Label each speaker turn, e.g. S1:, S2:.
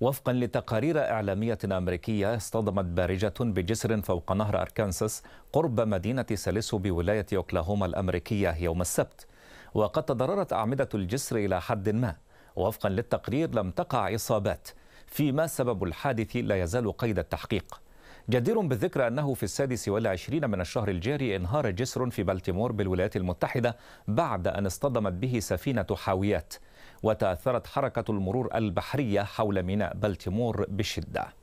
S1: وفقا لتقارير إعلامية أمريكية اصطدمت بارجة بجسر فوق نهر أركانساس قرب مدينة ساليسو بولاية أوكلاهوما الأمريكية يوم السبت وقد تضررت أعمدة الجسر إلى حد ما ووفقا للتقرير لم تقع إصابات فيما سبب الحادث لا يزال قيد التحقيق جدير بالذكر أنه في السادس والعشرين من الشهر الجاري انهار جسر في بالتيمور بالولايات المتحدة بعد أن اصطدمت به سفينة حاويات وتأثرت حركة المرور البحرية حول ميناء بلتيمور بشدة